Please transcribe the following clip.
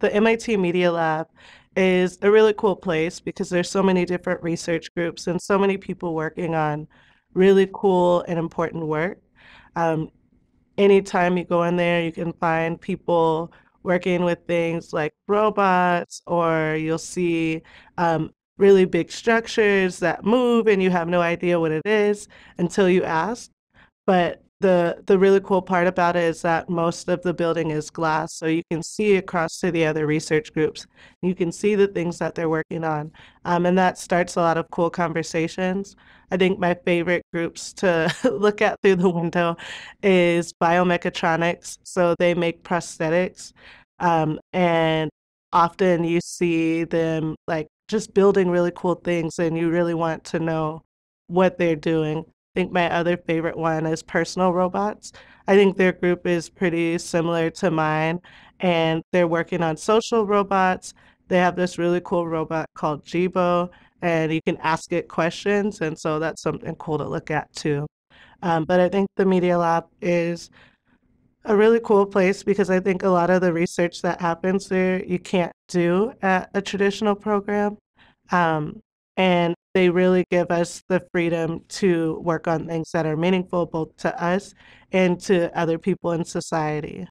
the MIT Media Lab is a really cool place because there's so many different research groups and so many people working on really cool and important work. Um, anytime you go in there, you can find people working with things like robots, or you'll see um, really big structures that move and you have no idea what it is until you ask. But the the really cool part about it is that most of the building is glass so you can see across to the other research groups you can see the things that they're working on um, and that starts a lot of cool conversations i think my favorite groups to look at through the window is biomechatronics so they make prosthetics um, and often you see them like just building really cool things and you really want to know what they're doing think my other favorite one is Personal Robots. I think their group is pretty similar to mine, and they're working on social robots. They have this really cool robot called Jibo, and you can ask it questions. And so that's something cool to look at too. Um, but I think the Media Lab is a really cool place because I think a lot of the research that happens there you can't do at a traditional program. Um, and they really give us the freedom to work on things that are meaningful both to us and to other people in society.